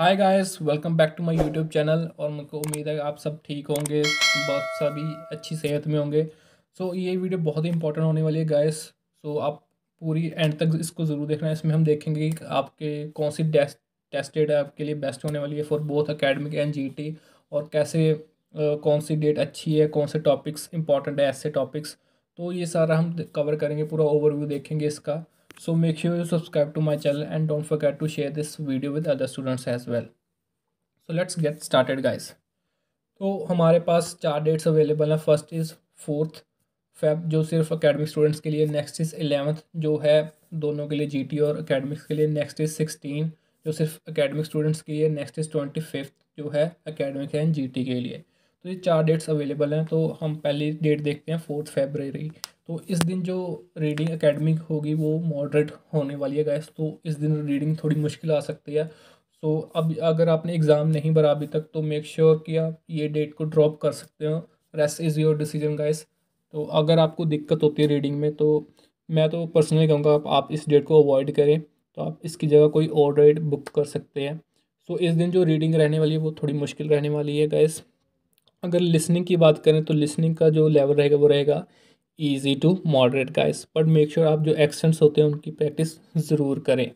Hi guys welcome back to my YouTube channel और मुझको उम्मीद है आप सब ठीक होंगे बहुत सभी अच्छी सेहत में होंगे सो so, ये वीडियो बहुत ही इंपॉर्टेंट होने वाली है गाइस सो so, आप पूरी एंड तक इसको ज़रूर देखना इसमें हम देखेंगे कि आपके कौन सी टेस्ट टेस्ट डेट आपके लिए बेस्ट होने वाली है for both academic and G और कैसे कौन सी डेट अच्छी है कौन से टॉपिक्स इंपॉर्टेंट है ऐसे टॉपिक्स तो ये सारा हम कवर करेंगे पूरा ओवरव्यू देखेंगे इसका So make sure you subscribe to my channel and don't forget to share this video with other students as well. So let's get started guys. तो हमारे पास चार डेट्स अवेलेबल हैं फर्स्ट इज़ फोर्थ फेब जो सिर्फ academic students के लिए next is eleventh जो है दोनों के लिए जीटी e और अकेडमिक्स के लिए नेक्स्ट इज़ सिक्सटीन जो सिर्फ अकेडमिक स्टूडेंट्स के लिए नेक्स्ट इज़ ट्वेंटी फिफ्थ जो है अकेडमिक एंड जीटी के लिए तो ये चार डेट्स अवेलेबल हैं तो हम पहली डेट देखते हैं फोर्थ फेबररी तो इस दिन जो रीडिंग एकेडमिक होगी वो मॉडरेट होने वाली है गैस तो इस दिन रीडिंग थोड़ी मुश्किल आ सकती है सो तो अब अगर आपने एग्ज़ाम नहीं भरा अभी तक तो मेक श्योर sure कि आप ये डेट को ड्रॉप कर सकते हो rest is your decision guys तो अगर आपको दिक्कत होती है रीडिंग में तो मैं तो पर्सनली कहूँगा आप, आप इस डेट को अवॉइड करें तो आप इसकी जगह कोई और डेट बुक कर सकते हैं सो तो इस दिन जो रीडिंग रहने वाली है वो थोड़ी मुश्किल रहने वाली है गैस अगर लिसनिंग की बात करें तो लिसनिंग का जो लेवल रहेगा वो रहेगा easy to moderate guys but make sure आप जो एक्सेंट्स होते हैं उनकी प्रैक्टिस ज़रूर करें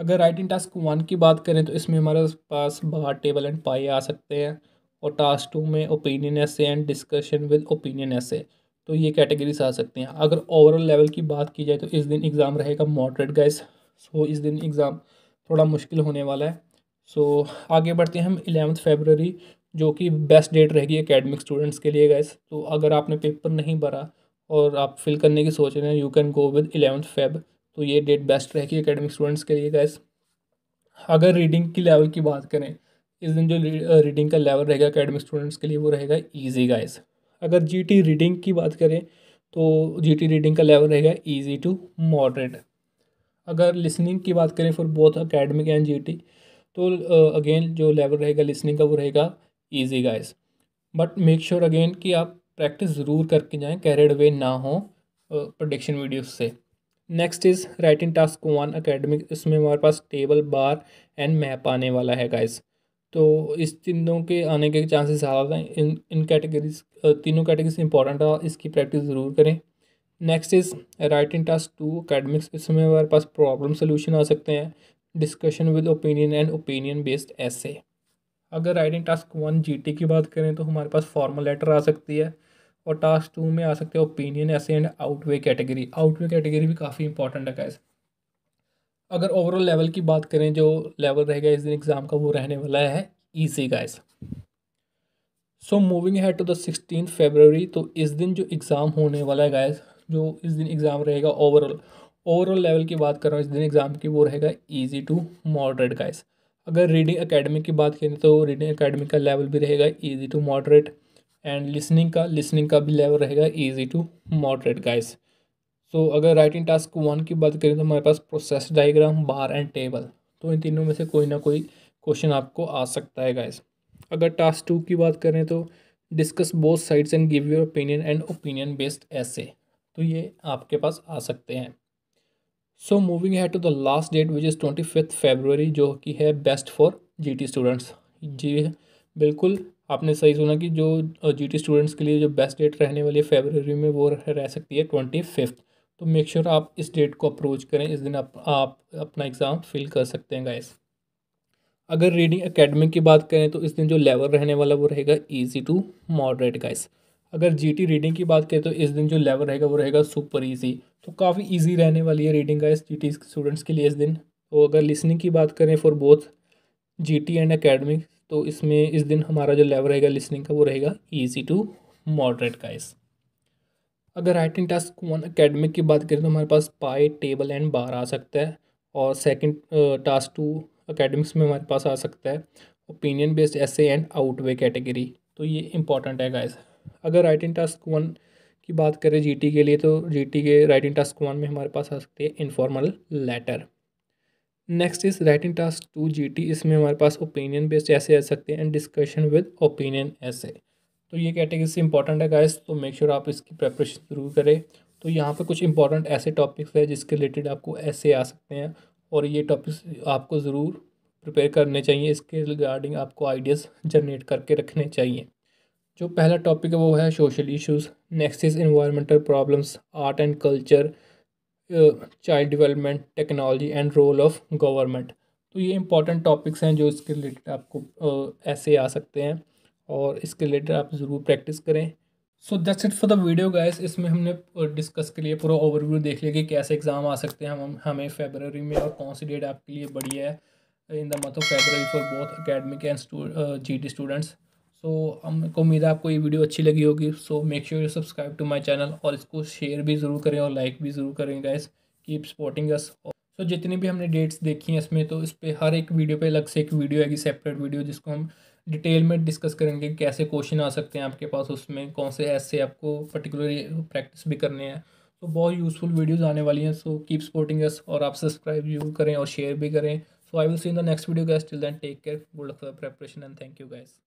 अगर राइटिंग टास्क वन की बात करें तो इसमें हमारे पास बाहर टेबल एंड पाई आ सकते हैं और टास्क टू में opinion essay and discussion with opinion essay तो ये कैटेगरीज आ सकते हैं अगर ओवरऑल लेवल की बात की जाए तो इस दिन एग्ज़ाम रहेगा मॉडरेट गाइस सो इस दिन एग्ज़ाम थोड़ा मुश्किल होने वाला है सो आगे बढ़ते हैं हम इलेवंथ फेबररी जो कि बेस्ट डेट रहेगी एकेडमिक स्टूडेंट्स के लिए गैस तो अगर आपने पेपर नहीं भरा और आप फिल करने की सोच रहे हैं you can go with eleventh Feb तो ये डेट बेस्ट रहेगी एकेडमिक स्टूडेंट्स के लिए गैस अगर रीडिंग की लेवल की बात करें इस दिन जो रीडिंग का लेवल रहेगा अकेडमिक स्टूडेंट्स के लिए वो रहेगा ईजी गाइस अगर जी रीडिंग की बात करें तो जी रीडिंग का लेवल रहेगा ईजी टू मॉडरेट अगर लिसनिंग की बात करें for both academic and G तो अगेन जो लेवल रहेगा लिसनिंग का वो रहेगा easy guys but make sure again कि आप प्रैक्टिस ज़रूर करके जाएँ कैरियड अवे ना हो प्रोडिक्शन वीडियोस से next is writing task one academic इसमें हमारे पास टेबल बार एंड मैप आने वाला है गाइस तो इस तीनों के आने के चांसेस ज़्यादा हैं इन इन कैटेगरीज तीनों कैटेगरीज इंपॉर्टेंट है इसकी प्रैक्टिस ज़रूर करें next is writing task two academics इसमें हमारे पास प्रॉब्लम सोल्यूशन आ सकते हैं discussion with opinion and opinion based essay अगर राइटिंग टास्क वन जी की बात करें तो हमारे पास फॉर्मल लेटर आ सकती है और टास्क टू में आ सकते हैं opinion essay and outweigh category outweigh category भी काफ़ी इंपॉर्टेंट है कैसे अगर ओवरऑल लेवल की बात करें जो लेवल रहेगा इस दिन एग्ज़ाम का वो रहने वाला है easy guys so moving ahead to the sixteen February तो इस दिन जो एग्ज़ाम होने वाला है गायस जो इस दिन एग्ज़ाम रहेगा ओवरऑल ओवरऑल लेवल की बात कर रहा हूँ इस दिन एग्ज़ाम की वो रहेगा ईजी टू मॉडरेट गैस अगर रीडिंग अकेडमी की बात करें तो रीडिंग अकेडमी का लेवल भी रहेगा easy to moderate and listening का लिसनिंग का भी लेवल रहेगा easy to moderate guys so अगर राइटिंग टास्क वन की बात करें तो हमारे पास process diagram bar and table तो इन तीनों में से कोई ना कोई क्वेश्चन आपको आ सकता है गाइस अगर टास्क टू की बात करें तो discuss both sides and give your opinion and opinion based essay तो ये आपके पास आ सकते हैं so moving ahead to the last date which is twenty fifth February जो कि है best for G T students जी बिल्कुल आपने सही सुना कि जो जी टी स्टूडेंट्स के लिए जो बेस्ट डेट रहने वाली है फेबररी में वो रह सकती है ट्वेंटी फिफ्थ तो मेक श्योर sure आप इस डेट को अप्रोच करें इस दिन आप, आप अपना एग्ज़ाम फिल कर सकते हैं गाइस अगर रीडिंग अकेडमिक की बात करें तो इस दिन जो लेवल रहने वाला वो रहेगा ईजी टू मॉडरेट गाइस अगर जीटी रीडिंग की बात करें तो इस दिन जो लेवल रहेगा वो रहेगा सुपर ईजी तो काफ़ी ईजी रहने वाली है रीडिंग का इस जी स्टूडेंट्स के लिए इस दिन तो अगर लिसनिंग की बात करें for both G and academic तो इसमें इस दिन हमारा जो लेवल रहेगा लिसनिंग का वो रहेगा ईजी टू मॉडरेट का इस अगर राइटिंग टास्क वन अकेडमिक की बात करें तो हमारे पास पाए टेबल एंड बार आ सकता है और सेकेंड टास्क टू अकेडमिक्स में हमारे पास आ सकता है opinion based essay and outweigh category तो ये इंपॉर्टेंट है गाइस अगर राइटिंग टास्क वन की बात करें जीटी के लिए तो जीटी के राइटिंग टास्क वन में हमारे पास आ सकते हैं informal letter next is writing task two GT इसमें हमारे पास ओपिनियन बेस्ड ऐसे आ सकते हैं and discussion with opinion essay तो ये कैटेगरी से इंपॉर्टेंट है गाइस तो मेक श्योर sure आप इसकी प्रेपरेशन जरूर करें तो यहाँ पे कुछ इंपॉर्टेंट ऐसे टॉपिक्स हैं जिसके रिलेटेड आपको ऐसे आ सकते हैं और ये टॉपिक्स आपको ज़रूर प्रिपेयर करने चाहिए इसके रिगार्डिंग आपको आइडियाज़ जनरेट करके रखने चाहिए जो पहला टॉपिक है वो है social issues next is environmental problems art and culture child development technology and role of government तो ये इंपॉर्टेंट टॉपिक्स हैं जो इसके रिलेटेड आपको ऐसे आ सकते हैं और इसके रिलेटेड आप ज़रूर प्रैक्टिस करें so that's it for the video guys इसमें हमने डिस्कस के लिए पूरा ओवरव्यू देख लिया कि कैसे एग्ज़ाम आ सकते हैं हम हमें फेबररी में और कौन सी डेट आपके लिए बढ़िया है in the month of February for both academic and G D students so हमको उम्मीद है आपको ये वीडियो अच्छी लगी होगी so make sure you subscribe to my channel और इसको शेयर भी ज़रूर करें और लाइक भी ज़रूर करें guys keep supporting us so जितनी भी हमने डेट्स देखी हैं इसमें तो इस पर हर एक वीडियो पे अलग से एक वीडियो आएगी सेपरेट वीडियो जिसको हम डिटेल में डिस्कस करेंगे कैसे क्वेश्चन आ सकते हैं आपके पास उसमें कौन से ऐसे आपको पर्टिकुलरली प्रैक्टिस भी करने हैं तो बहुत यूज़फुल वीडियोज़ आने वाली हैं सो कीप सपोर्टिंग अस और आप सब्सक्राइब जरूर करें और शेयर भी करें so I will see in the next video guys till then take care good luck for preparation and thank you gas